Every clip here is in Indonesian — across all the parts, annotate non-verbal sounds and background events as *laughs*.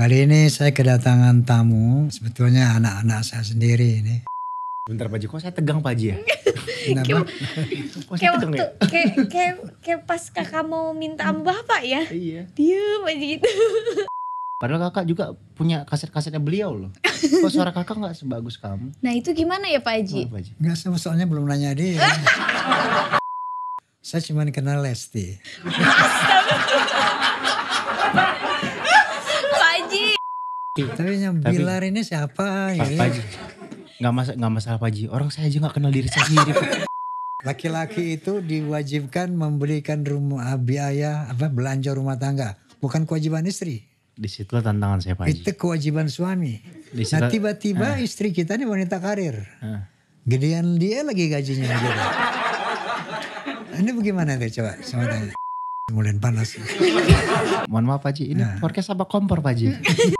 Kali ini saya kedatangan tamu, sebetulnya anak-anak saya sendiri ini. Bentar Pak Ji, kok saya tegang Pak Ji ya? *laughs* Kenapa? kok saya tegang ya? Kayak, kayak, kayak pas kakak mau minta bapak ya? Iya. Diem aja gitu. *laughs* Padahal kakak juga punya kaset-kasetnya beliau loh. Kok suara kakak gak sebagus kamu? Nah itu gimana ya Pak Haji? Gak soalnya belum nanya dia. *laughs* saya cuma kenal Lesti. Astaga. Tapi yang Tapi, Bilar ini siapa? Pak, ya? Pak gak, mas gak masalah Paji. Orang saya aja gak kenal diri saya sendiri. Laki-laki itu diwajibkan memberikan rumah ah, biaya apa belanja rumah tangga, bukan kewajiban istri. Di situ tantangan saya Pak Itu kewajiban suami. Disitu, nah tiba-tiba eh. istri kita ini wanita karir. Eh. Gedean dia lagi gajinya. Gitu. ini bagaimana tuh coba sama tanya. panas. Mohon maaf Pak Ji, ini nah. podcast apa kompor Pak Ji? *laughs*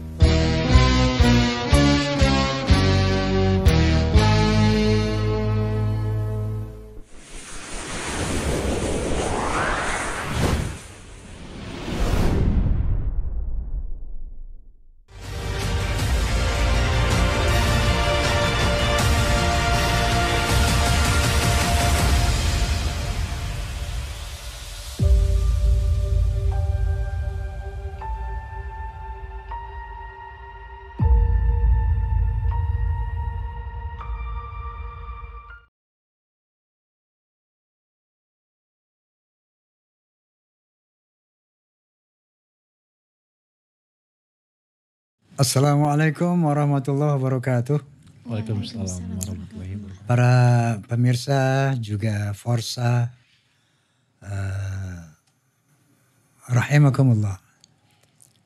Assalamualaikum warahmatullahi wabarakatuh. Waalaikumsalam warahmatullahi wabarakatuh. Para pemirsa juga Forsa uh, rahimakumullah.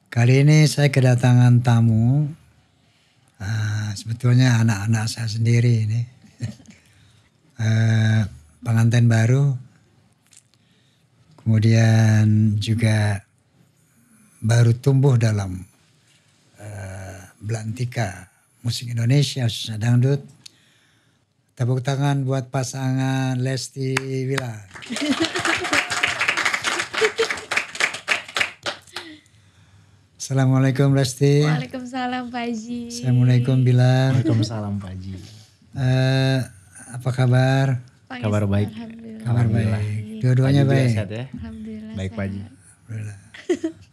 Kali ini saya kedatangan tamu uh, sebetulnya anak-anak saya sendiri ini. uh, *laughs* pengantin baru kemudian juga baru tumbuh dalam Belantika musik Indonesia khususnya dangdut. Tepuk tangan buat pasangan Lesti Wila. *laughs* Assalamualaikum Lesti. Waalaikumsalam Pak Haji. Assalamualaikum Bila. Waalaikumsalam Pak Haji. Uh, apa kabar? Kabar baik. Kabar baik. Dua-duanya baik. Sehat ya? Alhamdulillah. Baik Pak Haji. Alhamdulillah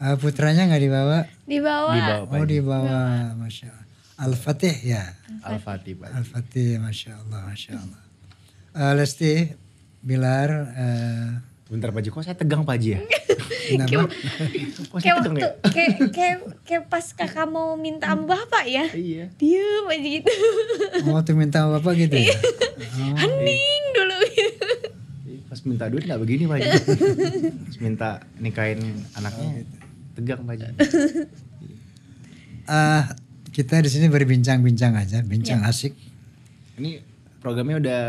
uh, *laughs* putranya nggak dibawa? Dibawa. dibawa oh dibawa, masya Allah. Al-Fatih ya. Al-Fatih. Al-Fatih, masya Allah, masya Allah. Uh, Lesti, Bilar. Uh, Bentar Pak Ji, kok saya tegang Pak Ji ya? Kenapa? *laughs* kok tegang ya? Kayak, kaya, kayak pas kakak mau minta sama bapak ya? Iya. Diam aja gitu. Oh, tuh minta sama bapak gitu ya? Iya. Oh, iya. Hening dulu *laughs* minta duit nggak begini pak *laughs* terus minta nikahin anaknya oh, gitu. tegang pak uh, kita di sini berbincang-bincang aja, bincang yeah. asik. Ini programnya udah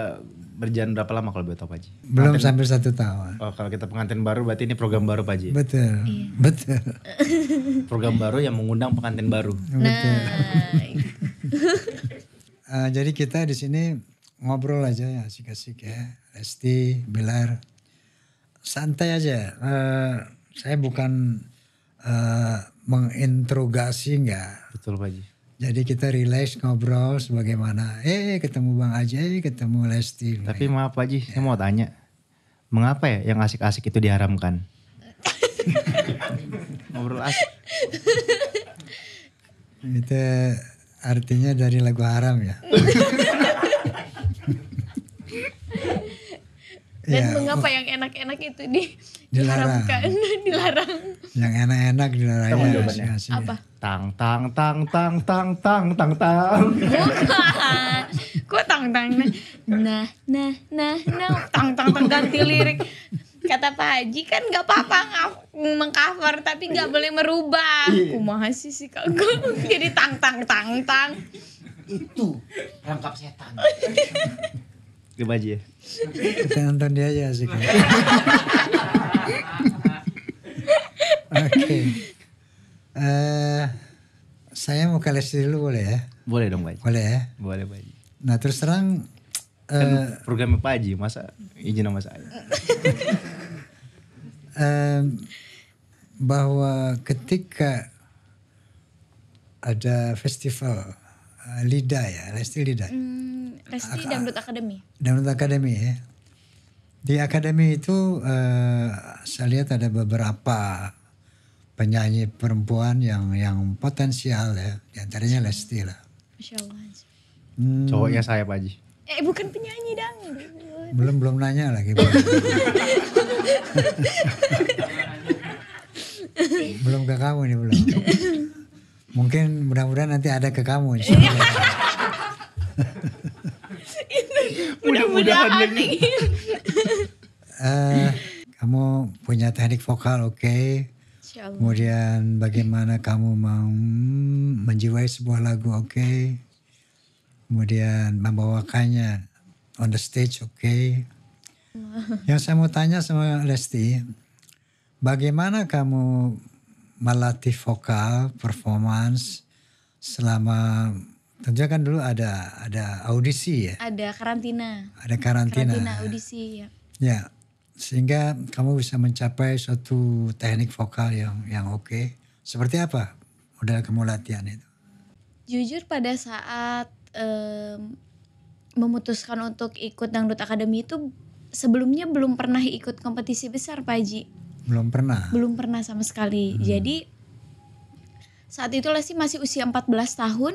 berjalan berapa lama kalau boleh tahu Pak Belum sampai satu tahun. Oh kalau kita pengantin baru berarti ini program baru Pak Betul, yeah. betul. *laughs* program baru yang mengundang pengantin baru. Nah. uh, jadi kita di sini ngobrol aja ya asik-asik ya. Lesti, Bilar. Santai aja. Uh, saya bukan uh, menginterogasi nggak. Betul Pak Haji. Jadi kita relax ngobrol sebagaimana. Eh ketemu Bang Ajay, eh, ketemu Lesti. Tapi maaf Pak Haji, ya. saya mau tanya. Mengapa ya yang asik-asik itu diharamkan? *laughs* ngobrol asik. itu artinya dari lagu haram ya. *laughs* dan ya, mengapa yang enak-enak itu di *laughs* dilarang. *laughs* dilarang yang enak-enak dilarang ya, apa tang tang tang tang tang tang tang tang bukan *laughs* kok tang tang nah, nah nah nah nah tang tang tang ganti lirik kata Pak Haji kan nggak apa-apa mengcover tapi nggak boleh merubah iya. kumaha sih sih kagak jadi tang tang tang tang itu rangkap setan Gimana aja ya? Saya nonton dia aja sih. Oke. okay. Uh, eh, saya mau kales dulu boleh ya? Boleh dong Pak Boleh ya? Boleh Pak Nah terus terang. Kan uh, programnya Pak Haji, masa izin sama saya? uh, bahwa ketika ada festival Eh, Lida ya, Lesti Lida. Hmm, Lesti Ak Dangdut Akademi. Dangdut Akademi ya. Di akademi itu uh, saya lihat ada beberapa penyanyi perempuan yang yang potensial ya, di antaranya Lesti lah. Masya Allah. Hmm. Cowoknya saya Pak Haji. Eh bukan penyanyi dang. *laughs* Belum belum nanya lagi. *laughs* belum ke kamu nih belum. *laughs* Mungkin mudah-mudahan nanti ada ke kamu. Iya. *laughs* mudah-mudahan lagi. uh, kamu punya teknik vokal oke. Okay. Kemudian bagaimana kamu mau menjiwai sebuah lagu oke. Okay. Kemudian membawakannya on the stage oke. Okay. Yang saya mau tanya sama Lesti, bagaimana kamu melatih vokal performance selama tentunya kan dulu ada ada audisi ya ada karantina ada karantina, karantina audisi ya ya sehingga kamu bisa mencapai suatu teknik vokal yang yang oke okay. seperti apa modal kamu latihan itu jujur pada saat um, memutuskan untuk ikut dangdut akademi itu sebelumnya belum pernah ikut kompetisi besar Pak Haji belum pernah. Belum pernah sama sekali. Hmm. Jadi saat itu Lesti masih usia 14 tahun.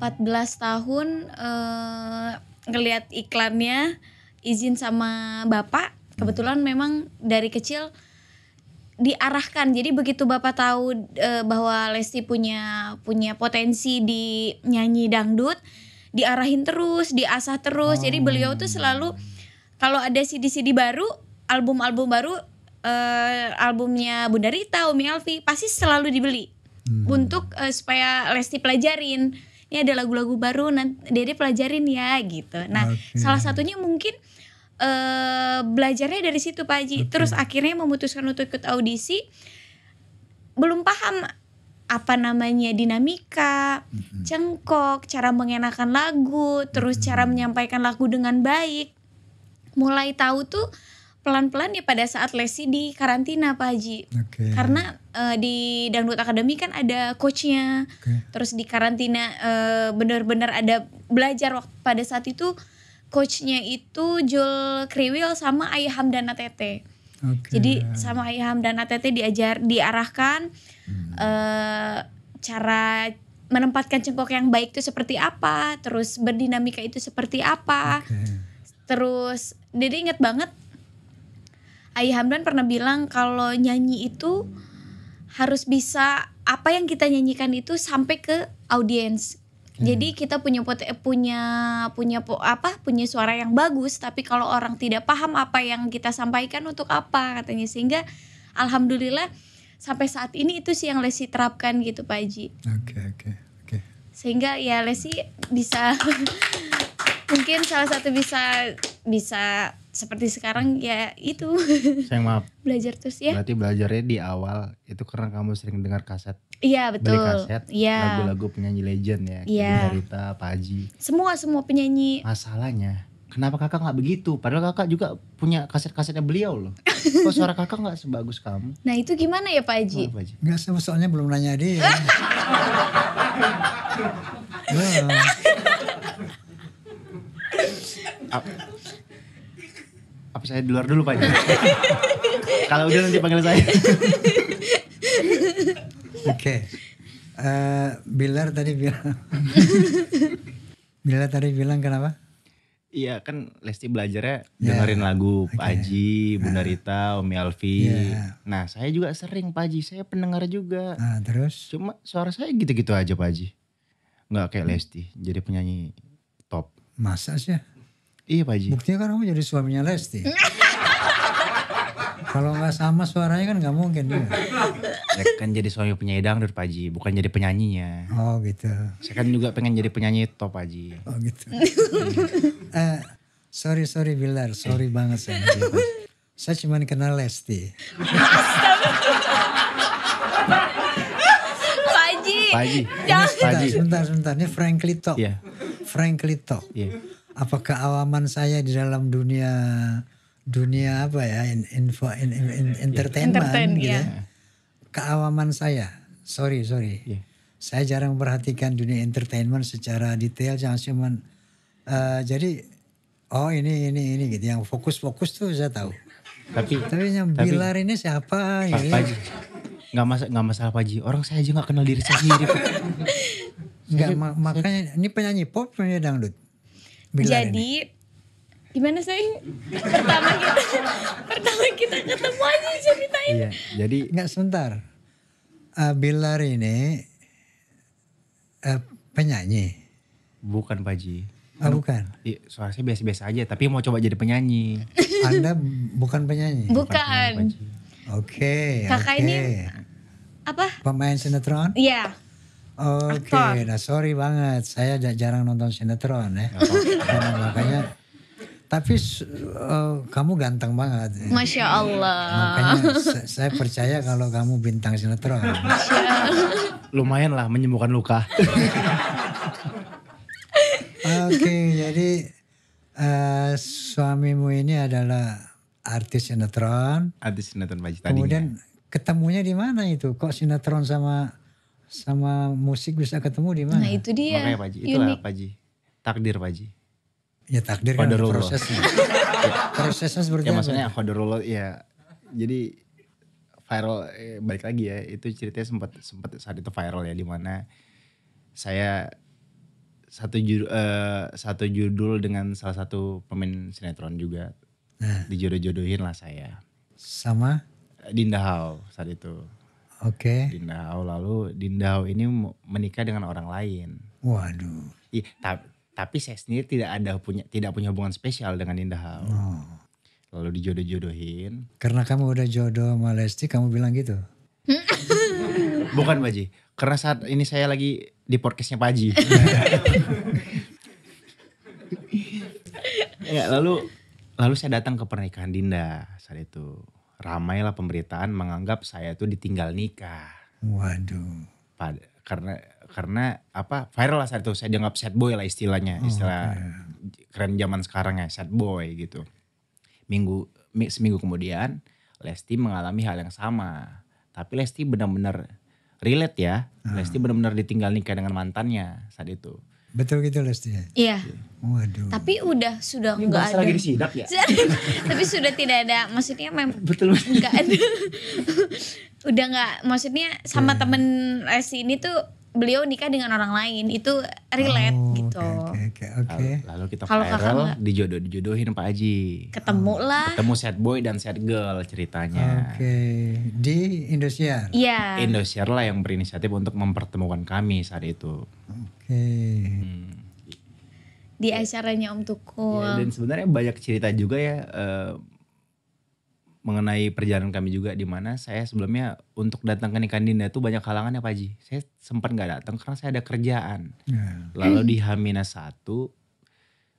14 tahun eh ngelihat iklannya izin sama bapak. Kebetulan memang dari kecil diarahkan. Jadi begitu Bapak tahu eh, bahwa Lesti punya punya potensi di nyanyi dangdut, diarahin terus, diasah terus. Oh. Jadi beliau tuh selalu kalau ada CD-CD baru, album-album baru uh, albumnya Bunda Rita, Umi Elvi, pasti selalu dibeli hmm. untuk uh, supaya Lesti pelajarin ini ada lagu-lagu baru nanti Dede pelajarin ya gitu. Nah, okay. salah satunya mungkin uh, belajarnya dari situ Pak Haji. Okay. Terus akhirnya memutuskan untuk ikut audisi belum paham apa namanya dinamika, mm-hmm. cengkok, cara mengenakan lagu, terus mm-hmm. cara menyampaikan lagu dengan baik. Mulai tahu tuh pelan-pelan ya pada saat lesi di karantina Pak Haji. Okay. Karena uh, di Dangdut Akademi kan ada coachnya. Okay. Terus di karantina uh, benar-benar ada belajar waktu pada saat itu coachnya itu Jul Kriwil sama Ayaham dan Atete. Okay. Jadi sama Ayaham dan Atete diajar diarahkan hmm. uh, cara menempatkan cengkok yang baik itu seperti apa, terus berdinamika itu seperti apa. Okay. Terus jadi inget banget Ayah Hamdan pernah bilang kalau nyanyi itu harus bisa apa yang kita nyanyikan itu sampai ke audiens. Hmm. Jadi kita punya punya punya apa punya suara yang bagus, tapi kalau orang tidak paham apa yang kita sampaikan untuk apa katanya sehingga alhamdulillah sampai saat ini itu sih yang Lesi terapkan gitu Pak Haji. Oke okay, oke okay, oke. Okay. Sehingga ya Lesi bisa *laughs* mungkin salah satu bisa bisa seperti sekarang hmm. ya itu sayang maaf *laughs* belajar terus ya berarti belajarnya di awal itu karena kamu sering dengar kaset iya betul beli kaset iya. lagu-lagu penyanyi legend ya iya. Rita Pak semua semua penyanyi masalahnya kenapa kakak nggak begitu padahal kakak juga punya kaset-kasetnya beliau loh kok suara kakak nggak sebagus kamu nah itu gimana ya Pak Haji nggak sama soalnya belum nanya dia *laughs* nah. *laughs* apa saya di luar dulu Pak? Ya? *laughs* Kalau udah nanti panggil saya. *laughs* Oke. Okay. Uh, eh, Bilar tadi bilang. *laughs* Bilar tadi bilang kenapa? Iya kan Lesti belajarnya yeah. dengerin lagu okay. Pak Haji, Bunda ya. Rita, Umi Alfi. Yeah. Nah saya juga sering Pak Haji, saya pendengar juga. Nah, terus? Cuma suara saya gitu-gitu aja Pak Haji. Nggak kayak Lesti, jadi penyanyi top. Masa sih? Iya Pak Ji. Buktinya kan kamu jadi suaminya Lesti. Kalau nggak sama suaranya kan nggak mungkin. Ya. Saya kan jadi suami penyanyi dangdut Pak Ji, bukan jadi penyanyinya. Oh gitu. Saya kan juga pengen jadi penyanyi top Pak Ji. Oh gitu. uh, *laughs* sorry sorry Bilar, sorry banget saya. Saya cuma kenal Lesti. Pak Ji. Pak Haji. Sebentar, sebentar. Ini Frankly Top. Yeah. Frankly Top. Yeah apa keawaman saya di dalam dunia dunia apa ya info in, in, in, iya. entertainment gitu. Yeah. Ya. Keawaman saya. Sorry, sorry. Yeah. Saya jarang memperhatikan dunia entertainment secara detail jangan cuman uh, jadi oh ini ini ini gitu yang fokus-fokus tuh saya tahu. Tapi tapi yang tapi, ini siapa? Gitu ya? nggak mas nggak masalah Paji. Orang saya aja nggak kenal diri saya sendiri. Enggak, makanya ini penyanyi pop penyanyi dangdut. Jadi ini. gimana sih pertama kita pertama kita ketemu aja ceritain. Iya, jadi nggak sebentar. Uh, eh, Bilar ini uh, eh, penyanyi. Bukan Paji. Ah, oh, anu, bukan. Soalnya saya biasa-biasa aja, tapi mau coba jadi penyanyi. Anda bukan penyanyi. Bukan. Oke. Okay, Kakak okay. ini apa? Pemain sinetron? Iya. Yeah. Oke, okay, nah sorry banget, saya jarang nonton sinetron ya, nah, *laughs* makanya. Tapi uh, kamu ganteng banget. Masya Allah. Makanya saya, percaya kalau kamu bintang sinetron. Lumayan lah menyembuhkan luka. *laughs* Oke, okay, jadi uh, suamimu ini adalah artis sinetron. Artis sinetron Baji tadi. Kemudian ketemunya di mana itu? Kok sinetron sama sama musik bisa ketemu di mana? Nah itu dia. Makanya Ji, itulah Pak Ji. Takdir Pak Ji. Ya takdir kan prosesnya. *laughs* prosesnya seperti ya, apa? maksudnya Qadarullah ya. Jadi viral eh, balik lagi ya itu ceritanya sempat sempat saat itu viral ya di mana saya satu judul, uh, eh, satu judul dengan salah satu pemain sinetron juga nah. dijodoh-jodohin lah saya sama Dinda Hao saat itu Oke. Okay. Dinda lalu Dinda ini menikah dengan orang lain. Waduh. Iya, tapi, tapi saya sendiri tidak ada punya tidak punya hubungan spesial dengan Dinda Oh. Lalu dijodoh-jodohin. Karena kamu udah jodoh sama Lesti, kamu bilang gitu. *laughs* Bukan Baji. karena saat ini saya lagi di podcastnya Pak Ji. ya, *laughs* lalu lalu saya datang ke pernikahan Dinda saat itu ramailah pemberitaan menganggap saya itu ditinggal nikah. Waduh. Pada, karena karena apa viral lah saat itu saya dianggap sad boy lah istilahnya oh, istilah yeah. keren zaman sekarang ya sad boy gitu minggu seminggu kemudian Lesti mengalami hal yang sama tapi Lesti benar-benar relate ya hmm. Lesti benar-benar ditinggal nikah dengan mantannya saat itu Betul gitu Lesti. ya? Iya. Waduh. Tapi udah sudah enggak ada. lagi disidak ya. *laughs* Tapi sudah tidak ada maksudnya memang betul enggak ada. *laughs* udah enggak maksudnya sama yeah. temen Lesti ini tuh beliau nikah dengan orang lain itu relate oh, gitu. Oke oke oke. Lalu kita Kalau viral dijodoh dijodohin Pak Haji Ketemu oh. lah. Ketemu set boy dan set girl ceritanya. Oke okay. di Indonesia. Iya. Yeah. Indonesia lah yang berinisiatif untuk mempertemukan kami saat itu. Oke. Okay. Hmm. Di acaranya Om Tukul. Ya, dan sebenarnya banyak cerita juga ya. Uh, mengenai perjalanan kami juga di mana saya sebelumnya untuk datang ke nikah Dinda itu banyak halangan ya Pak Haji. Saya sempat nggak datang karena saya ada kerjaan. Yeah. Lalu di Hamina satu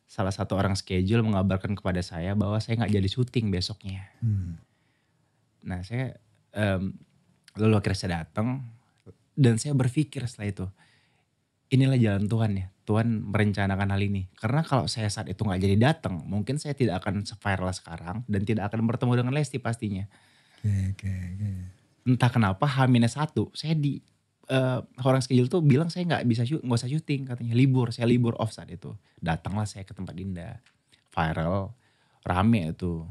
salah satu orang schedule mengabarkan kepada saya bahwa saya nggak jadi syuting besoknya. Hmm. Nah saya um, lalu akhirnya saya datang dan saya berpikir setelah itu inilah jalan Tuhan ya. Tuhan merencanakan hal ini. Karena kalau saya saat itu nggak jadi datang, mungkin saya tidak akan viral sekarang dan tidak akan bertemu dengan Lesti pastinya. Oke, oke, oke. Entah kenapa H-1 saya di uh, orang schedule tuh bilang saya nggak bisa nggak usah syuting katanya libur saya libur off saat itu datanglah saya ke tempat Dinda viral rame itu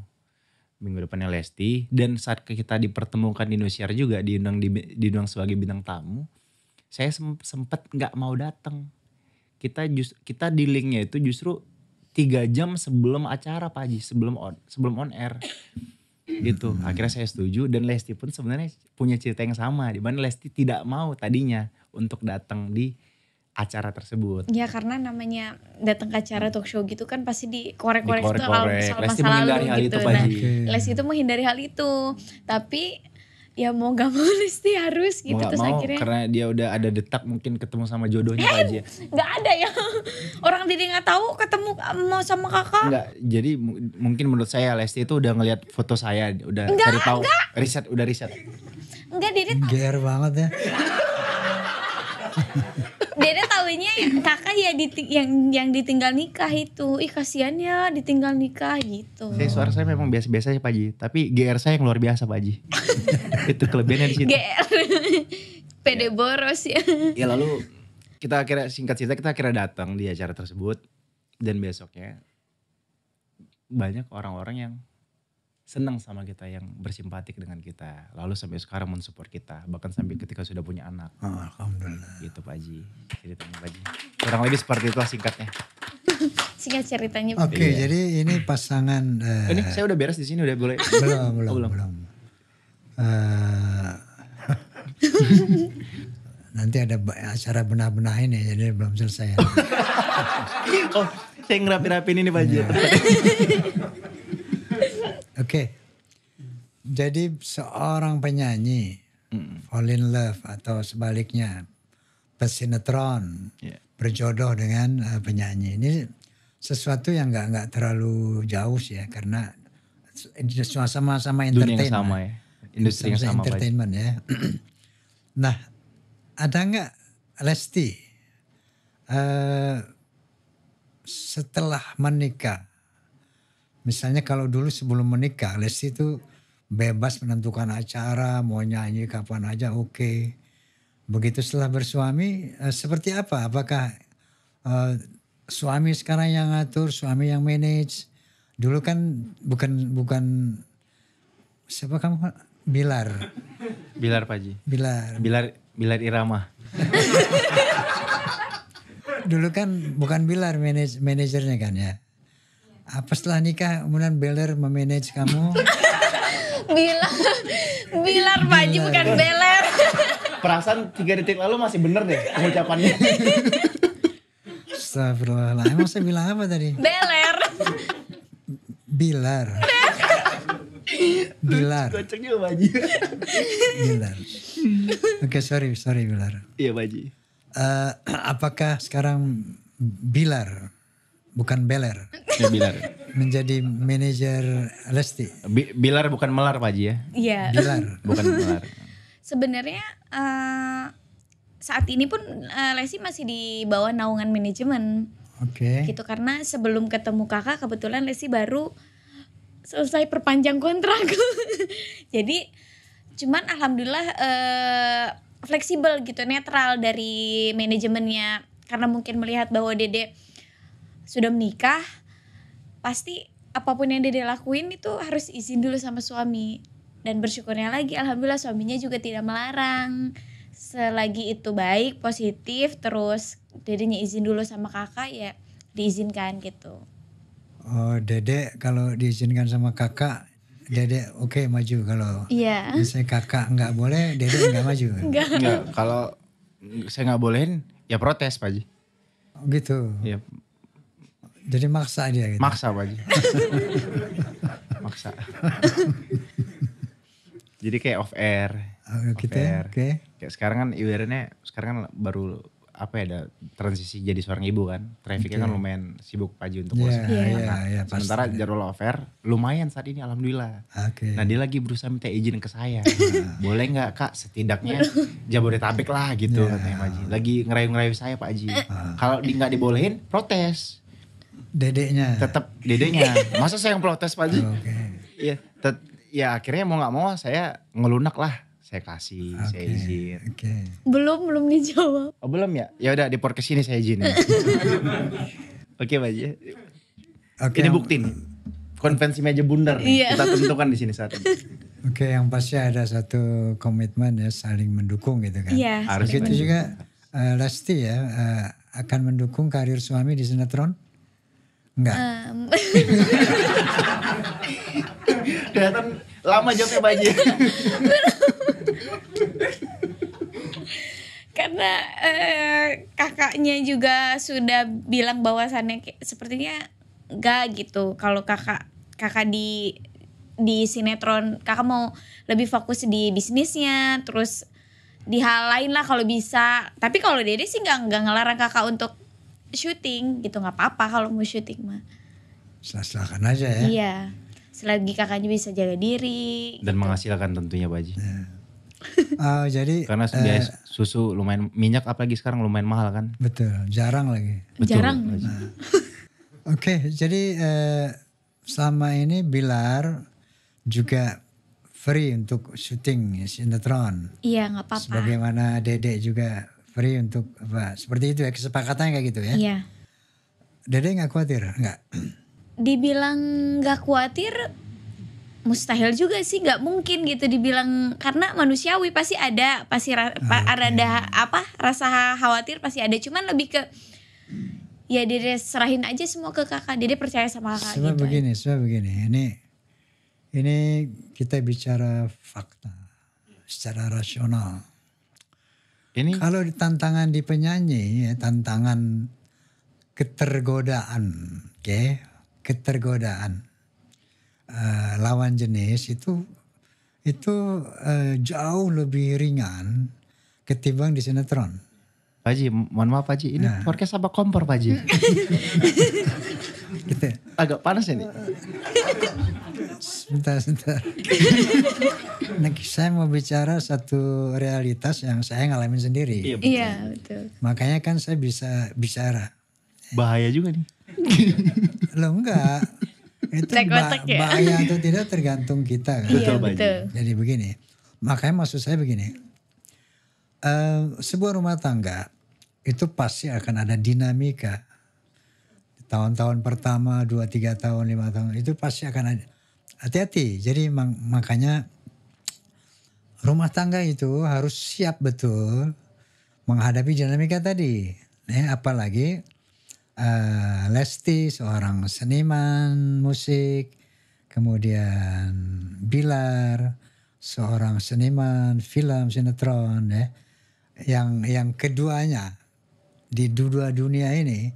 minggu depannya Lesti dan saat kita dipertemukan di Indosiar juga diundang di, diundang sebagai bintang tamu saya sempet nggak mau datang kita just kita di linknya itu justru tiga jam sebelum acara Pak Haji sebelum on sebelum on air gitu hmm. akhirnya saya setuju dan Lesti pun sebenarnya punya cerita yang sama di mana Lesti tidak mau tadinya untuk datang di acara tersebut. Ya karena namanya datang ke acara talk show gitu kan pasti dikorek-korek di itu hal masa lalu gitu. Itu, nah, Lesti itu menghindari hal itu. Tapi ya mau gak mau Lesti *laughs* harus gitu mau terus mau, akhirnya karena dia udah ada detak mungkin ketemu sama jodohnya eh, aja nggak ada ya *laughs* orang diri nggak tahu ketemu mau sama kakak nggak jadi mungkin menurut saya Lesti itu udah ngeliat foto saya udah enggak, cari tahu enggak. riset udah riset enggak diri Ger banget ya *laughs* Dede tahunya kakak ya diting yang yang ditinggal nikah itu. Ih kasihan ya ditinggal nikah gitu. Saya suara saya memang biasa-biasa aja Pak Ji, tapi GR saya yang luar biasa Pak Ji itu kelebihannya di sini. *laughs* pede iya. boros ya ya lalu kita akhirnya singkat cerita kita akhirnya datang di acara tersebut dan besoknya banyak orang-orang yang senang sama kita yang bersimpatik dengan kita lalu sampai sekarang mensupport kita bahkan sampai ketika sudah punya anak ah, alhamdulillah gitu Pak Haji ceritanya Pak Haji kurang lebih seperti itu singkatnya *laughs* singkat ceritanya oke okay, iya. jadi ini pasangan uh, ini saya udah beres di sini udah boleh belum belum, oh, belum. belum. Eh, *laughs* nanti ada acara benah-benah ini ya, jadi belum selesai. *laughs* oh, saya ngerapi ini baju. Iya. *laughs* Oke. Okay. Jadi seorang penyanyi mm. fall in love atau sebaliknya pesinetron yeah. berjodoh dengan uh, penyanyi ini sesuatu yang nggak nggak terlalu jauh sih ya karena sama-sama entertain. Dunia yang sama ya industri yang sama entertainment baik. ya. *clears throat* nah, ada nggak Lesti uh, setelah menikah, misalnya kalau dulu sebelum menikah Lesti itu bebas menentukan acara, mau nyanyi kapan aja oke. Okay. Begitu setelah bersuami, uh, seperti apa? Apakah uh, suami sekarang yang ngatur, suami yang manage? Dulu kan bukan bukan siapa kamu Bilar. Bilar Pak Ji. Bilar. Bilar Bilar Irama. *laughs* Dulu kan bukan Bilar manaj manajernya kan ya. Apa setelah nikah kemudian Bilar memanage kamu? *laughs* Bilar. Bilar Pak Ji bukan Beler. *laughs* Perasaan tiga detik lalu masih bener deh ucapannya. Astagfirullahaladzim. Emang saya bilang apa tadi? Beler. Bilar. Beler. Bilar. Gocengnya Baji. *laughs* Bilar. Oke okay, sorry sorry Bilar. Iya Baji. Uh, eh, *clears throat* apakah sekarang Bilar bukan Beler? Ya, Bilar. Menjadi manajer Lesti. B Bilar bukan melar Pak Haji ya? Iya. Bilar *laughs* bukan melar. Sebenarnya uh, saat ini pun uh, Lesti masih di bawah naungan manajemen. Oke. Okay. Gitu karena sebelum ketemu kakak kebetulan Lesti baru selesai perpanjang kontrak *laughs* jadi cuman alhamdulillah eh, fleksibel gitu netral dari manajemennya karena mungkin melihat bahwa dede sudah menikah pasti apapun yang dede lakuin itu harus izin dulu sama suami dan bersyukurnya lagi alhamdulillah suaminya juga tidak melarang selagi itu baik positif terus dedenya izin dulu sama kakak ya diizinkan gitu oh dedek kalau diizinkan sama kakak dedek oke okay, maju kalau yeah. Saya kakak nggak boleh dedek nggak maju *laughs* nggak kalau saya nggak bolehin ya protes pak Ji oh, gitu ya. jadi maksa dia gitu. maksa pak Ji *laughs* maksa jadi kayak off air oh, gitu off ya? air. oke okay. kayak sekarang kan Iwernya sekarang kan baru apa ya ada transisi jadi seorang ibu kan trafficnya okay. kan lumayan sibuk pagi untuk yeah, yeah, yeah, yeah, sementara yeah. jadwal offer lumayan saat ini alhamdulillah okay. nah dia lagi berusaha minta izin ke saya *laughs* nah, boleh nggak kak setidaknya jabodetabek lah gitu yeah. katanya Pak Haji lagi ngerayu-ngerayu saya Pak Haji eh. ah. kalau di nggak dibolehin protes dedeknya tetap dedeknya masa saya yang protes Pak Haji oh, okay. Iya, ya akhirnya mau nggak mau saya ngelunak lah saya kasih, okay. saya izin. Okay. Belum belum dijawab. Oh, belum ya? Ya udah di podcast ini saya izin. Ya. *laughs* Oke, Mbak Oke. ini bukti nih. Konvensi meja bundar nih. Yeah. Kita tentukan di sini saat ini. Oke, okay, yang pasti ada satu komitmen ya saling mendukung gitu kan. Iya. Yeah. Harus itu juga uh, Lesti ya uh, akan mendukung karir suami di sinetron. Enggak. Um. *laughs* Kelihatan lama jawabnya baji *laughs* karena eh, kakaknya juga sudah bilang bahwasannya sepertinya enggak gitu kalau kakak kakak di di sinetron kakak mau lebih fokus di bisnisnya terus di hal lain lah kalau bisa tapi kalau dede sih nggak nggak ngelarang kakak untuk syuting gitu nggak apa-apa kalau mau syuting mah silahkan aja ya iya selagi kakaknya bisa jaga diri dan gitu. menghasilkan tentunya Pak Haji. uh, jadi karena eh, biaya susu lumayan minyak apalagi sekarang lumayan mahal kan? Betul, jarang lagi. Betul, jarang. Nah. Oke, okay, jadi eh, selama ini Bilar juga free untuk syuting sinetron. Iya, nggak apa-apa. Bagaimana Dedek juga free untuk apa? Seperti itu ya kesepakatannya kayak gitu ya? Iya. Dede nggak khawatir, nggak? dibilang nggak khawatir mustahil juga sih nggak mungkin gitu dibilang karena manusiawi pasti ada pasti ra, ah, okay. ada apa rasa khawatir pasti ada cuman lebih ke ya dia serahin aja semua ke kakak dia percaya sama kakak sebab gitu begini sebab begini ini ini kita bicara fakta secara rasional ini kalau tantangan di penyanyi ya, tantangan ketergodaan oke okay? ketergodaan uh, lawan jenis itu itu uh, jauh lebih ringan ketimbang di sinetron. Pak Haji, mohon maaf Pak Haji, ini nah. podcast apa kompor Pak Haji? gitu. Agak panas ini. Sebentar, sebentar. nah, saya mau bicara satu realitas yang saya ngalamin sendiri. Iya, Iya, betul. Makanya kan saya bisa bicara. Bahaya juga nih. *laughs* Lo enggak. Itu ba ya? bahaya atau tidak tergantung kita. Kan? Iya, betul, betul. Jadi begini, makanya maksud saya begini. Uh, sebuah rumah tangga itu pasti akan ada dinamika. Tahun-tahun pertama, dua tiga tahun, lima tahun itu pasti akan ada. Hati-hati. Jadi makanya rumah tangga itu harus siap betul menghadapi dinamika tadi. Ya, apalagi uh, Lesti seorang seniman musik, kemudian Bilar seorang seniman film sinetron ya. Yang yang keduanya di dua dunia ini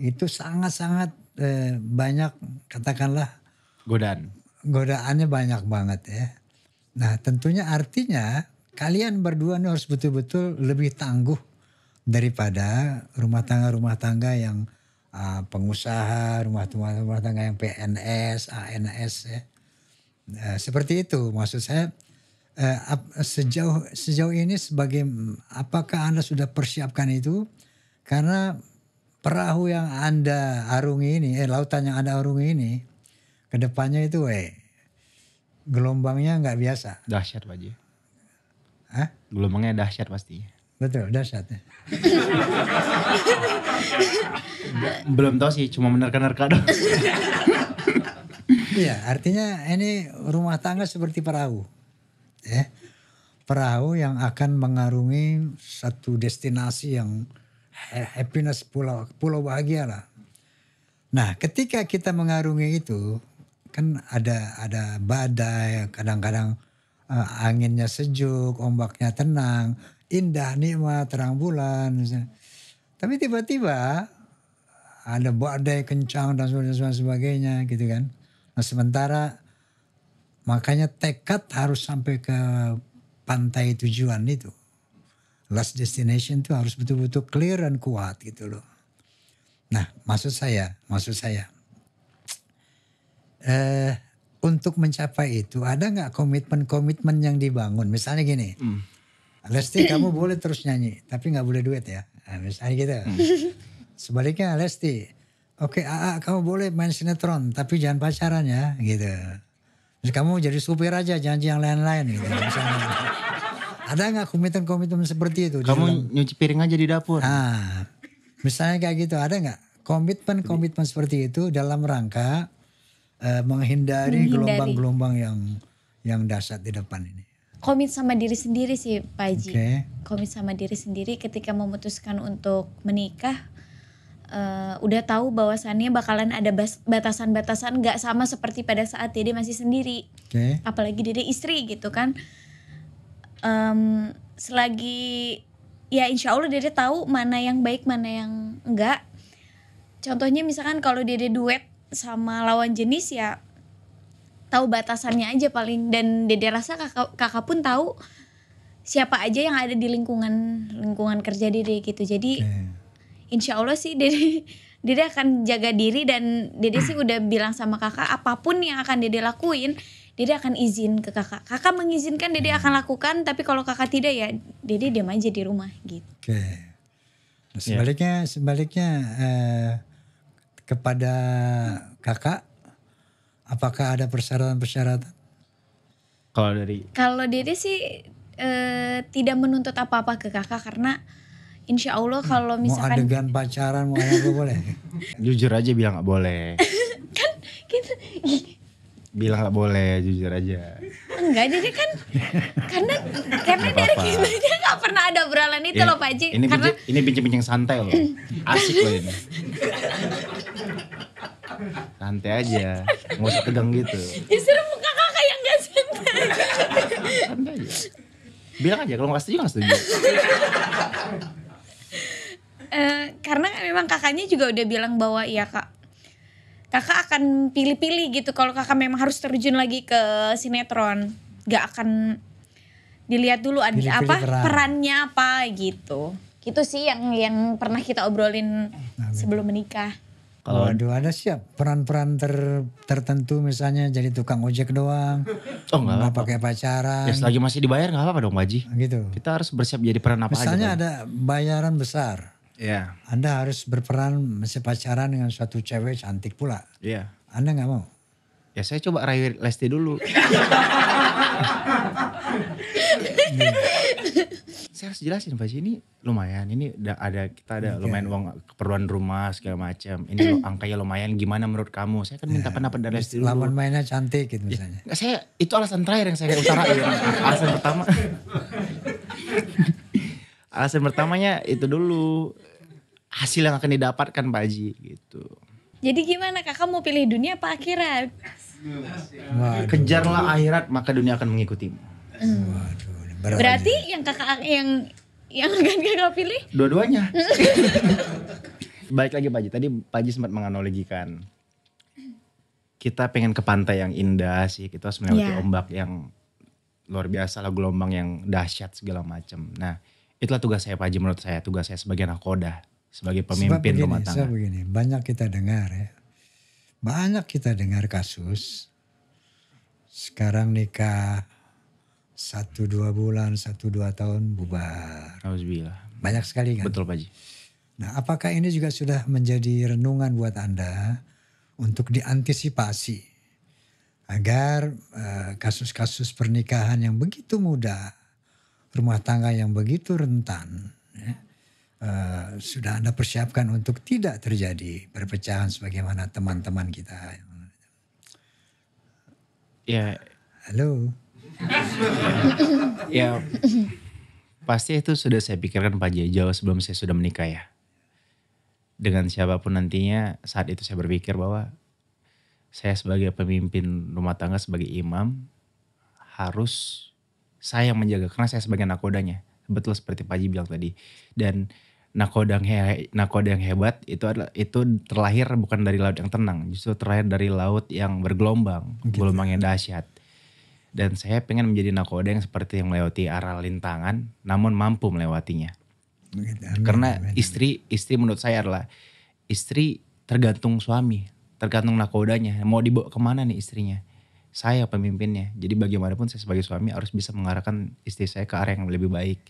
itu sangat-sangat eh, banyak katakanlah godaan. Godaannya banyak banget ya. Nah, tentunya artinya kalian berdua nih harus betul-betul lebih tangguh daripada rumah tangga-rumah tangga yang Ah, pengusaha, rumah tua rumah tangga yang PNS, ANS ya. Eh, seperti itu maksud saya eh, sejauh sejauh ini sebagai apakah Anda sudah persiapkan itu? Karena perahu yang Anda arungi ini, eh lautan yang Anda arungi ini kedepannya itu eh gelombangnya nggak biasa. Dahsyat Pak Ji. Hah? Gelombangnya dahsyat pasti Betul, dahsyat. Belum tahu sih, cuma menerka-nerka dong. *laughs* Iya, artinya ini rumah tangga seperti perahu. Ya. Perahu yang akan mengarungi satu destinasi yang happiness pulau pulau bahagia lah. Nah, ketika kita mengarungi itu kan ada ada badai, kadang-kadang uh, anginnya sejuk, ombaknya tenang, indah nikmat terang bulan misalnya. tapi tiba-tiba ada badai kencang dan sebagainya gitu kan nah sementara makanya tekad harus sampai ke pantai tujuan itu last destination itu harus betul-betul clear dan kuat gitu loh nah maksud saya maksud saya eh untuk mencapai itu ada nggak komitmen-komitmen yang dibangun misalnya gini hmm Lesti kamu boleh terus nyanyi tapi nggak boleh duet ya. Nah, misalnya gitu. Hmm. Sebaliknya Lesti, oke okay, AA kamu boleh main sinetron tapi jangan pacaran ya gitu. Terus kamu jadi supir aja janji yang lain-lain gitu. Misalnya. Ada nggak komitmen-komitmen seperti itu? Kamu nyuci piring aja di dapur. Nah, misalnya kayak gitu ada nggak komitmen-komitmen seperti itu dalam rangka uh, menghindari gelombang-gelombang yang yang dasar di depan ini? komit sama diri sendiri sih Pak Haji. Okay. Komit sama diri sendiri ketika memutuskan untuk menikah uh, udah tahu bahwasannya bakalan ada batasan-batasan gak sama seperti pada saat Dede masih sendiri. Okay. Apalagi Dede istri gitu kan. Um, selagi ya insya Allah Dede tahu mana yang baik mana yang enggak. Contohnya misalkan kalau Dede duet sama lawan jenis ya tahu batasannya aja paling dan dede rasa kakak kakak pun tahu siapa aja yang ada di lingkungan lingkungan kerja dede gitu jadi okay. insya allah sih dede *laughs* dede akan jaga diri dan dede sih udah bilang sama kakak apapun yang akan dede lakuin Dede akan izin ke kakak. Kakak mengizinkan Dede akan lakukan, tapi kalau kakak tidak ya Dede diam aja di rumah gitu. Oke. Okay. Nah, iya. sebaliknya, yeah. sebaliknya eh, kepada kakak Apakah ada persyaratan-persyaratan? Kalau dari Kalau Dede sih eh, tidak menuntut apa-apa ke kakak karena Insya Allah hmm, kalau misalkan mau adegan pacaran mau apa boleh? *laughs* Jujur aja bilang gak boleh. *laughs* kan gitu bilang gak boleh jujur aja enggak jadi kan karena karena dari kita aja nggak pernah ada obrolan itu ini, loh Pak Ji ini karena ini bincang-bincang santai loh asik loh ini santai aja nggak usah tegang gitu justru ya, muka kakak yang nggak santai santai aja bilang aja kalau nggak setuju nggak setuju Uh, karena memang kakaknya juga udah bilang bahwa ya kak kakak akan pilih-pilih gitu kalau kakak memang harus terjun lagi ke sinetron gak akan dilihat dulu ada pilih -pilih apa peran. perannya apa gitu itu sih yang yang pernah kita obrolin nah, gitu. sebelum menikah kalau aduh ada siap peran-peran ter, tertentu misalnya jadi tukang ojek doang. Oh enggak apa pakai pacaran. Ya lagi masih dibayar nggak apa-apa dong Maji nah, Gitu. Kita harus bersiap jadi peran apa misalnya aja. Misalnya ada bayaran besar. Yeah. Anda harus berperan masih pacaran dengan suatu cewek cantik pula. Iya. Yeah. Anda nggak mau? Ya saya coba rayu Lesti dulu. *laughs* saya harus jelasin Pak ini lumayan ini ada kita ada okay. lumayan uang keperluan rumah segala macam ini lo, *clears throat* angkanya lumayan gimana menurut kamu saya kan minta yeah. pendapat dari Lesti dulu lawan mainnya cantik gitu misalnya ya, saya itu alasan terakhir yang saya utarain *laughs* alasan pertama *laughs* alasan pertamanya itu dulu hasil yang akan didapatkan Pak Haji gitu. Jadi gimana kakak mau pilih dunia apa akhirat? Kejarlah akhirat maka dunia akan mengikutimu. Hmm. berarti, berarti yang kakak yang yang *laughs* akan kakak pilih? Dua-duanya. *laughs* Baik lagi Pak Haji, tadi Pak Haji sempat menganalogikan kita pengen ke pantai yang indah sih, kita harus melewati yeah. ombak yang luar biasa lah gelombang yang dahsyat segala macam. Nah, itulah tugas saya Pak Haji menurut saya, tugas saya sebagai nakoda sebagai pemimpin Sebab begini, rumah tangga? begini, banyak kita dengar ya. Banyak kita dengar kasus. Sekarang nikah satu dua bulan, satu dua tahun bubar. Banyak sekali kan? Betul Pak Ji. Nah apakah ini juga sudah menjadi renungan buat Anda untuk diantisipasi agar eh, kasus-kasus uh, pernikahan yang begitu muda, rumah tangga yang begitu rentan, ya, Eh, sudah Anda persiapkan untuk tidak terjadi perpecahan sebagaimana teman-teman kita. Ya. Halo. ya. Pasti itu sudah saya pikirkan Pak jauh sebelum saya sudah menikah ya. Dengan siapapun nantinya saat itu saya berpikir bahwa saya sebagai pemimpin rumah tangga sebagai imam harus saya menjaga karena saya sebagai nakodanya betul seperti Pak Haji bilang tadi dan nakoda yang, nakoda yang hebat itu adalah itu terlahir bukan dari laut yang tenang, justru terlahir dari laut yang bergelombang, gitu. yang dahsyat. Dan saya pengen menjadi nakoda yang seperti yang melewati arah lintangan, namun mampu melewatinya. Gitu, amin, Karena amin. istri istri menurut saya adalah istri tergantung suami, tergantung nakodanya. Mau dibawa kemana nih istrinya? Saya pemimpinnya. Jadi bagaimanapun saya sebagai suami harus bisa mengarahkan istri saya ke arah yang lebih baik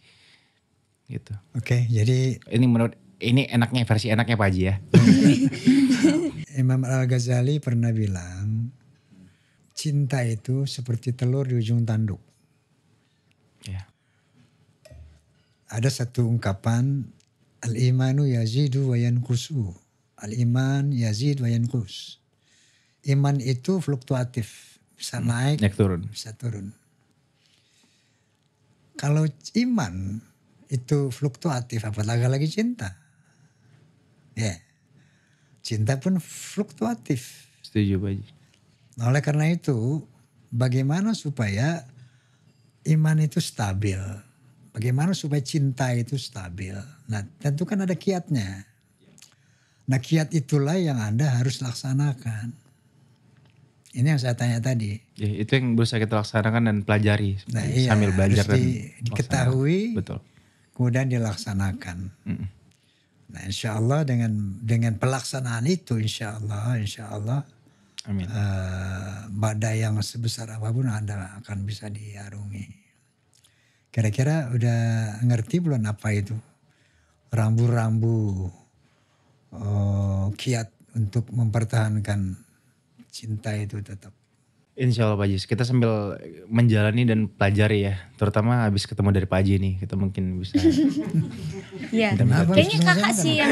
gitu. Oke, okay, jadi ini menurut ini enaknya versi enaknya Pak Haji ya. *laughs* Imam Al-Ghazali pernah bilang cinta itu seperti telur di ujung tanduk. Ya. Ada satu ungkapan al-imanu yazidu wa yanqusu. Al-iman yazid wa yanqus. Iman itu fluktuatif, bisa naik, naik turun. bisa turun. Kalau iman itu fluktuatif apalagi lagi cinta ya yeah. cinta pun fluktuatif setuju Pak nah, oleh karena itu bagaimana supaya iman itu stabil bagaimana supaya cinta itu stabil nah tentu kan ada kiatnya nah kiat itulah yang anda harus laksanakan ini yang saya tanya tadi. Ya, itu yang bisa kita laksanakan dan pelajari nah, iya, sambil belajar harus dan diketahui. Betul kemudian dilaksanakan. Hmm. Nah, insya Allah dengan dengan pelaksanaan itu, insya Allah, insya Allah, Amin. Uh, badai yang sebesar apapun anda akan bisa diarungi. Kira-kira udah ngerti belum apa itu rambu-rambu uh, kiat untuk mempertahankan cinta itu tetap? Insya Allah Pak Jis, kita sambil menjalani dan pelajari ya, terutama habis ketemu dari Pak Haji nih, kita mungkin bisa. *laughs* Iya. kayaknya kakak sih yang,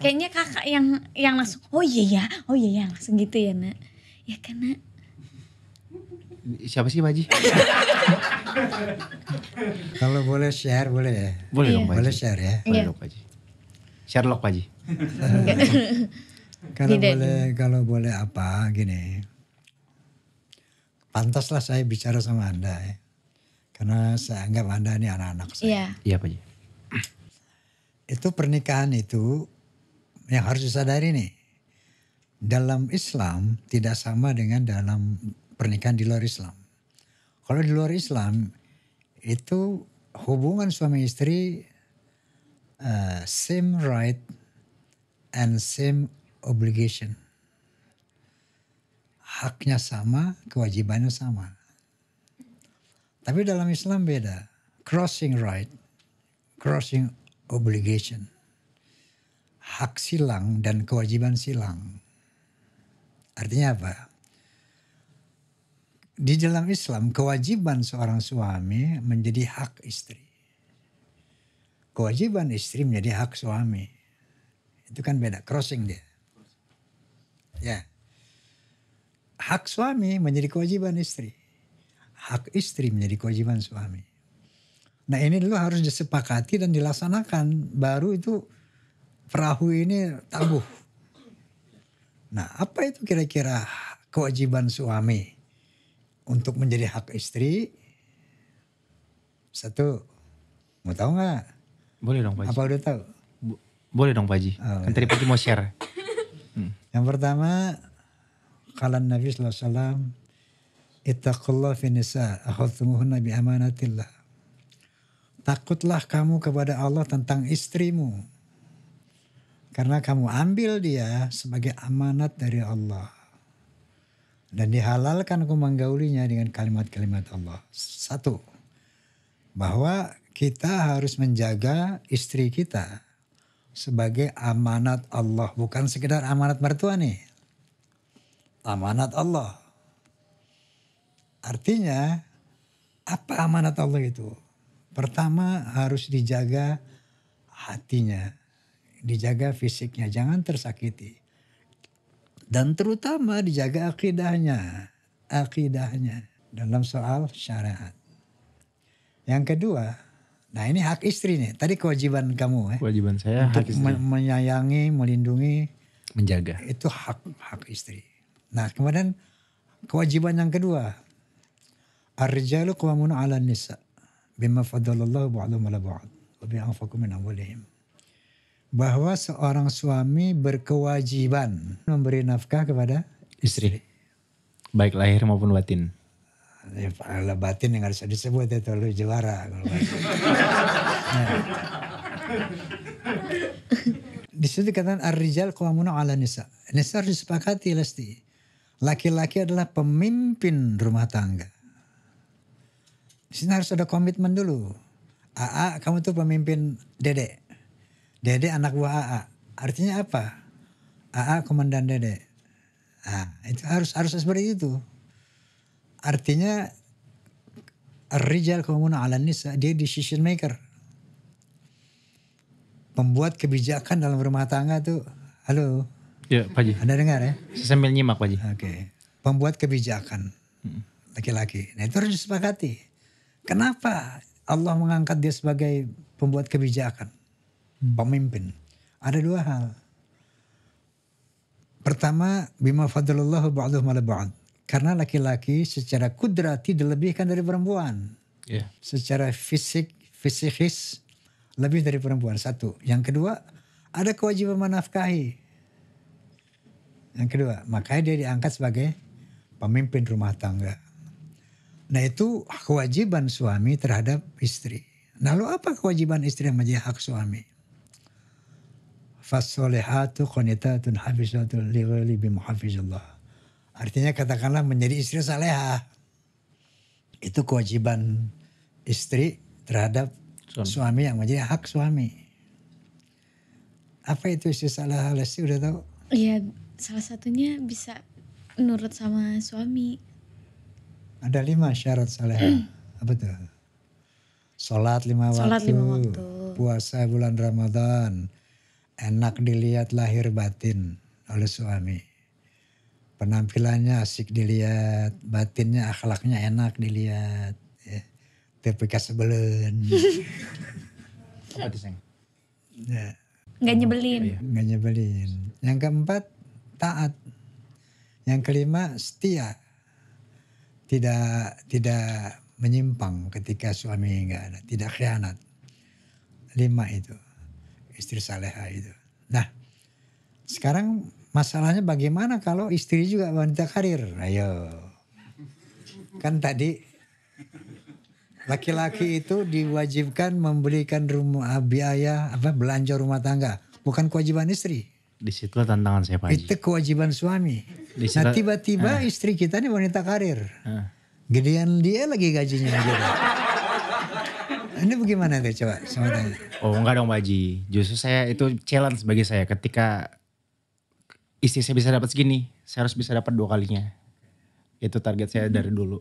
kayaknya kakak yang yang langsung, oh iya ya, oh iya ya, langsung gitu ya nak. Ya karena. Siapa sih Pak Haji? *laughs* Kalau boleh share boleh ya. Boleh dong iya. Pak Haji. Boleh share ya. Boleh iya. dong Pak Haji. Sherlock Pak Haji. *laughs* kalau boleh kalau boleh apa gini pantaslah saya bicara sama Anda ya. Karena saya anggap Anda ini anak-anak saya. Iya, iya Pak. Itu pernikahan itu yang harus disadari nih. Dalam Islam tidak sama dengan dalam pernikahan di luar Islam. Kalau di luar Islam itu hubungan suami istri uh, same right and same obligation haknya sama, kewajibannya sama. Tapi dalam Islam beda. Crossing right, crossing obligation. Hak silang dan kewajiban silang. Artinya apa? Di dalam Islam kewajiban seorang suami menjadi hak istri. Kewajiban istri menjadi hak suami. Itu kan beda, crossing dia. Ya. Yeah hak suami menjadi kewajiban istri. Hak istri menjadi kewajiban suami. Nah ini dulu harus disepakati dan dilaksanakan. Baru itu perahu ini tabuh. Nah apa itu kira-kira kewajiban suami untuk menjadi hak istri? Satu, mau tahu nggak? Boleh dong Pak Apa udah tahu? boleh dong Pak Ji, Oh, kan tadi iya. Pak mau share. *laughs* Hmm. Yang pertama Kala Nabi sallallahu alaihi wasallam ittaqullah fi nisa bi amanatillah. Takutlah kamu kepada Allah tentang istrimu. Karena kamu ambil dia sebagai amanat dari Allah. Dan dihalalkan kamu menggaulinya dengan kalimat-kalimat Allah. Satu, bahwa kita harus menjaga istri kita sebagai amanat Allah. Bukan sekedar amanat mertua nih amanat Allah. Artinya apa amanat Allah itu? Pertama harus dijaga hatinya, dijaga fisiknya, jangan tersakiti. Dan terutama dijaga akidahnya, akidahnya dalam soal syariat. Yang kedua, nah ini hak istri nih. Tadi kewajiban kamu ya. Kewajiban saya untuk hak istri. menyayangi, melindungi, menjaga. Itu hak hak istri. Nah kemudian kewajiban yang kedua. Ar-rijalu qawamuna ala nisa. Bima fadalallahu ba'dhum ala ba'd. Wa bi'anfakum min awalihim. Bahwa seorang suami berkewajiban memberi nafkah kepada istri. istri. Baik lahir maupun batin. Ya, batin yang harus disebut ya terlalu juara. Kalau nah. Di situ dikatakan ar-rijal qawamuna ala nisa. Nisa harus disepakati lesti laki-laki adalah pemimpin rumah tangga. Di sini harus ada komitmen dulu. AA kamu tuh pemimpin Dede. Dede anak buah AA. Artinya apa? AA komandan Dede. Nah, itu harus harus seperti itu. Artinya Rijal Komuna ala Nisa, dia decision maker. Pembuat kebijakan dalam rumah tangga tuh, halo, Ya, Pak Haji. Anda dengar ya? Sambil nyimak Pak Haji. Oke. Okay. Pembuat kebijakan hmm. laki-laki. Nah itu harus disepakati. Kenapa Allah mengangkat dia sebagai pembuat kebijakan? Hmm. Pemimpin. Ada dua hal. Pertama, bima fadlullah ba'duh mala ba'd. Karena laki-laki secara kudrati dilebihkan dari perempuan. Yeah. Secara fisik, fisikis lebih dari perempuan. Satu. Yang kedua, ada kewajiban menafkahi yang kedua, makanya dia diangkat sebagai pemimpin rumah tangga. Nah itu kewajiban suami terhadap istri. Nah, lalu apa kewajiban istri yang menjadi hak suami? Fasolehatu qanitatun hafizatun liwali bimuhafizullah. Artinya katakanlah menjadi istri saleha. Itu kewajiban istri terhadap suami, suami yang menjadi hak suami. Apa itu istri saleha? Lesti udah tau? Iya salah satunya bisa nurut sama suami. Ada lima syarat saleh. Hmm. Apa tuh? salat lima waktu. Puasa bulan Ramadan. Enak dilihat lahir batin oleh suami. Penampilannya asik dilihat, batinnya akhlaknya enak dilihat. Ya. TPK sebelen. *laughs* Apa tuh, Ya. Nggak nyebelin. Nggak nyebelin. Yang keempat, taat. Yang kelima setia. Tidak tidak menyimpang ketika suami enggak ada, tidak khianat. Lima itu istri saleha itu. Nah, sekarang masalahnya bagaimana kalau istri juga wanita karir? Ayo. Kan tadi laki-laki itu diwajibkan membelikan rumah biaya apa belanja rumah tangga, bukan kewajiban istri. Disitulah tantangan saya Pak Haji. Itu kewajiban suami. Disitulah, nah tiba-tiba uh. istri kita ini wanita karir. Uh. Gedean dia lagi gajinya. gitu. Ini bagaimana tuh coba sama Oh enggak dong Pak Haji. Justru saya itu challenge bagi saya ketika istri saya bisa dapat segini. Saya harus bisa dapat dua kalinya. Itu target saya dari hmm. dulu.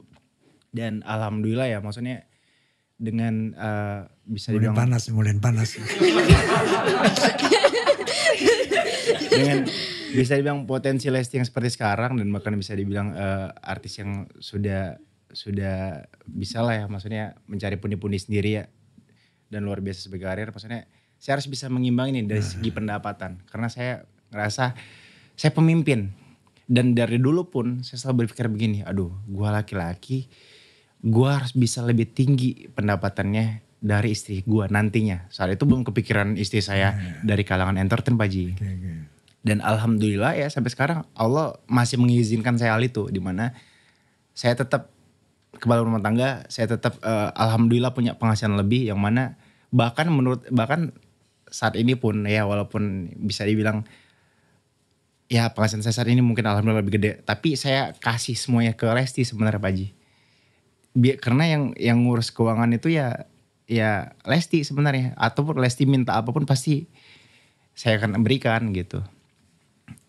Dan alhamdulillah ya maksudnya dengan uh, bisa mulai dibilang. panas, mulai panas. *laughs* dengan *laughs* bisa dibilang potensi Lesti yang seperti sekarang dan bahkan bisa dibilang uh, artis yang sudah sudah bisa lah ya maksudnya mencari pundi-pundi sendiri ya dan luar biasa sebagai karir maksudnya saya harus bisa mengimbangi ini dari segi nah. pendapatan karena saya ngerasa saya pemimpin dan dari dulu pun saya selalu berpikir begini aduh gue laki-laki gue harus bisa lebih tinggi pendapatannya dari istri gue nantinya saat itu belum kepikiran istri saya nah. dari kalangan entertain Pak Ji okay, okay dan alhamdulillah ya sampai sekarang Allah masih mengizinkan saya hal itu di mana saya tetap kepala rumah tangga saya tetap uh, alhamdulillah punya penghasilan lebih yang mana bahkan menurut bahkan saat ini pun ya walaupun bisa dibilang ya penghasilan saya saat ini mungkin alhamdulillah lebih gede tapi saya kasih semuanya ke Lesti sebenarnya Pak Ji Biar, karena yang yang ngurus keuangan itu ya ya Lesti sebenarnya ataupun Lesti minta apapun pasti saya akan berikan gitu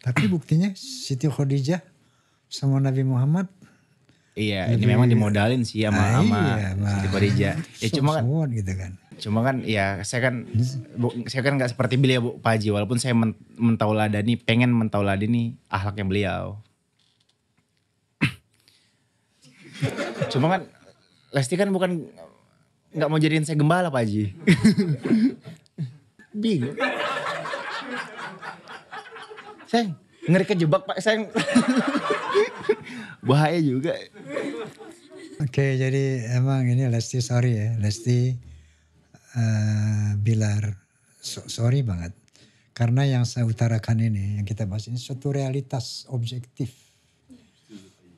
tapi buktinya Siti Khadijah sama Nabi Muhammad Iya, ini memang dimodalin sih sama ah, sama iya, Siti Khadijah. Ya cuma kan gitu kan. Cuma kan ya saya kan bu, saya kan nggak seperti beliau Bu Paji walaupun saya men, mentauladani pengen mentauladani ahlaknya beliau. *coughs* cuma kan Lesti kan bukan nggak mau jadiin saya gembala Pak Haji. *laughs* Bingung. Seng, ngeri kejebak Pak Seng. *laughs* Bahaya juga. Oke, jadi emang ini Lesti sorry ya, Lesti uh, Bilar. So, sorry banget. Karena yang saya utarakan ini, yang kita bahas ini suatu realitas objektif.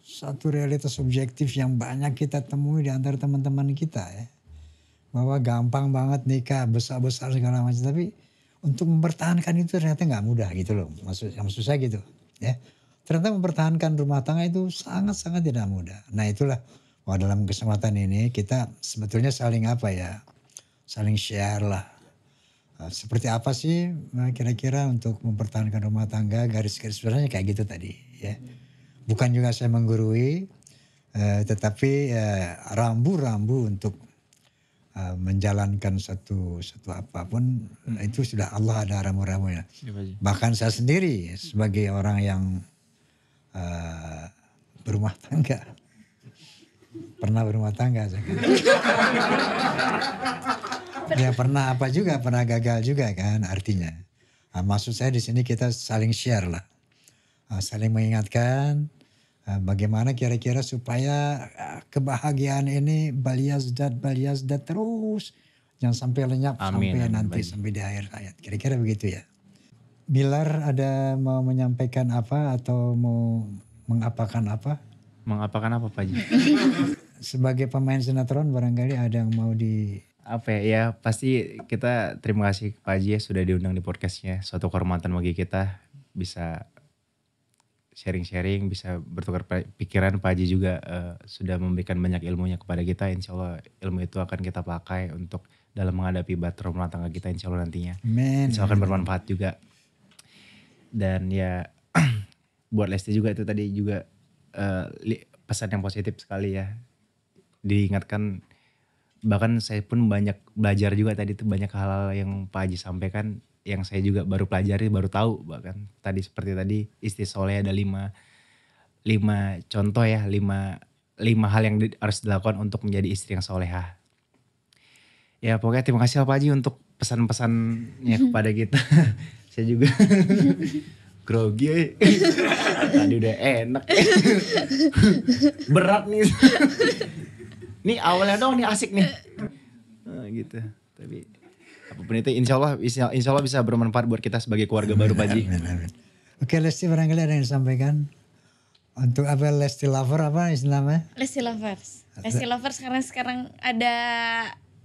Satu realitas objektif yang banyak kita temui di antara teman-teman kita ya. Bahwa gampang banget nikah, besar-besar segala macam. Tapi untuk mempertahankan itu ternyata nggak mudah gitu loh. Maksud yang susah gitu ya. Ternyata mempertahankan rumah tangga itu sangat-sangat tidak mudah. Nah itulah wah dalam kesempatan ini kita sebetulnya saling apa ya, saling share lah. Nah, seperti apa sih nah, kira-kira untuk mempertahankan rumah tangga garis-garis besarnya kayak gitu tadi ya. Bukan juga saya menggurui, eh, tetapi eh, rambu-rambu eh, rambu -rambu untuk Eh, menjalankan satu satu apapun hmm. itu sudah Allah ada ramu-ramunya. Ya, Bahkan saya sendiri sebagai orang yang uh, berumah tangga pernah berumah tangga saya kan. ya pernah apa juga pernah gagal juga kan artinya. Nah, maksud saya di sini kita saling share lah, ah, saling mengingatkan Eh, bagaimana kira-kira supaya eh, kebahagiaan ini baliazdat baliazdat terus jangan sampai lenyap amin, sampai amin, nanti baik. sampai di akhir hayat kira-kira begitu ya Bilar ada mau menyampaikan apa atau mau mengapakan apa mengapakan apa Pak Ji? sebagai pemain sinetron barangkali ada yang mau di apa ya, ya pasti kita terima kasih Pak Haji ya sudah diundang di podcastnya suatu kehormatan bagi kita bisa sharing-sharing, bisa bertukar pikiran. Pak Haji juga uh, sudah memberikan banyak ilmunya kepada kita. Insya Allah ilmu itu akan kita pakai untuk dalam menghadapi batu rumah tangga kita insya Allah nantinya. Amen. Insya Allah akan bermanfaat juga. Dan ya *clears throat* buat Lesti juga itu tadi juga uh, pesan yang positif sekali ya. Diingatkan bahkan saya pun banyak belajar juga tadi itu banyak hal-hal yang Pak Haji sampaikan yang saya juga baru pelajari baru tahu bahkan tadi seperti tadi istri soleh ada lima lima contoh ya lima lima hal yang harus dilakukan untuk menjadi istri yang soleha ya pokoknya terima kasih Pak Haji untuk pesan-pesannya *laughs* kepada kita *laughs* saya juga *laughs* grogi eh. tadi udah enak eh. berat nih nih awalnya dong nih asik nih eh. gitu tapi apapun itu insya Allah insya, Allah bisa bermanfaat buat kita sebagai keluarga amin, baru Pak Ji. Oke Lesti barangkali ada yang disampaikan untuk apa Lesti Lover apa istilahnya? Lesti Lovers. Lesti Lovers sekarang sekarang ada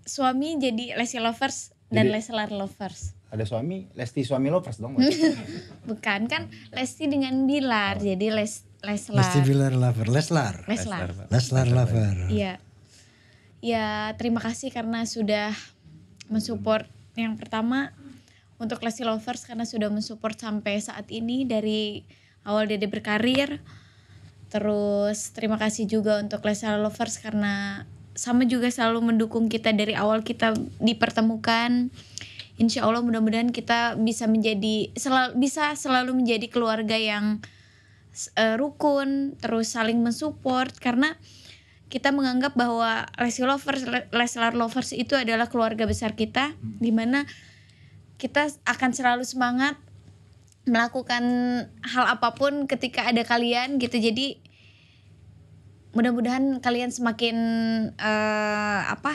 suami jadi Lesti Lovers dan jadi, Leslar Lovers. Ada suami, Lesti suami lovers dong. *laughs* Bukan kan Lesti dengan Bilar, oh. jadi Les Leslar. Lesti Bilar lover, Leslar. Leslar. Leslar, Leslar lover. Iya. Ya, terima kasih karena sudah mensupport yang pertama untuk Lesti Lovers karena sudah mensupport sampai saat ini dari awal Dede berkarir. Terus terima kasih juga untuk Lesti Lovers karena sama juga selalu mendukung kita dari awal kita dipertemukan. Insya Allah mudah-mudahan kita bisa menjadi selalu bisa selalu menjadi keluarga yang uh, rukun, terus saling mensupport karena kita menganggap bahwa Leslie Lovers, Leslar Lovers itu adalah keluarga besar kita, hmm. mana kita akan selalu semangat melakukan hal apapun ketika ada kalian gitu. Jadi mudah-mudahan kalian semakin uh, apa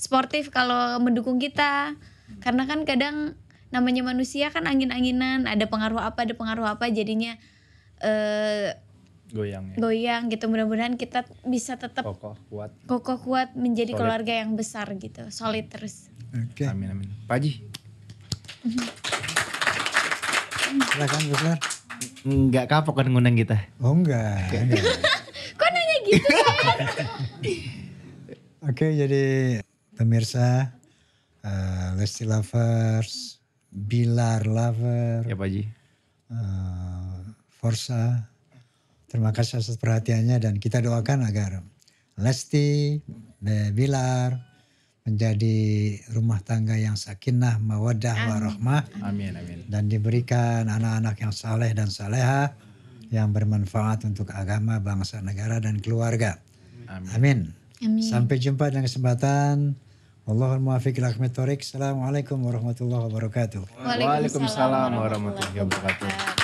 sportif kalau mendukung kita, hmm. karena kan kadang namanya manusia kan angin-anginan, ada pengaruh apa, ada pengaruh apa, jadinya. Eh, goyang ya. goyang gitu mudah-mudahan kita bisa tetap kokoh kuat kokoh kuat menjadi solid. keluarga yang besar gitu solid terus okay. amin amin Paji mm-hmm. silakan besar nggak kapok kan ngundang kita oh enggak, *laughs* kok nanya gitu kan *laughs* oke okay, jadi pemirsa uh, Lesti lovers Bilar lover ya Paji uh, eh, Forza Terima kasih atas perhatiannya dan kita doakan agar Lesti, Bilar menjadi rumah tangga yang sakinah, mawadah, warahmah. Amin, amin. Dan diberikan anak-anak yang saleh dan saleha yang bermanfaat untuk agama, bangsa, negara, dan keluarga. Amin. Amin. amin. Sampai jumpa dengan kesempatan. Allahul muafiq Assalamualaikum warahmatullahi wabarakatuh. Waalaikumsalam warahmatullahi wabarakatuh.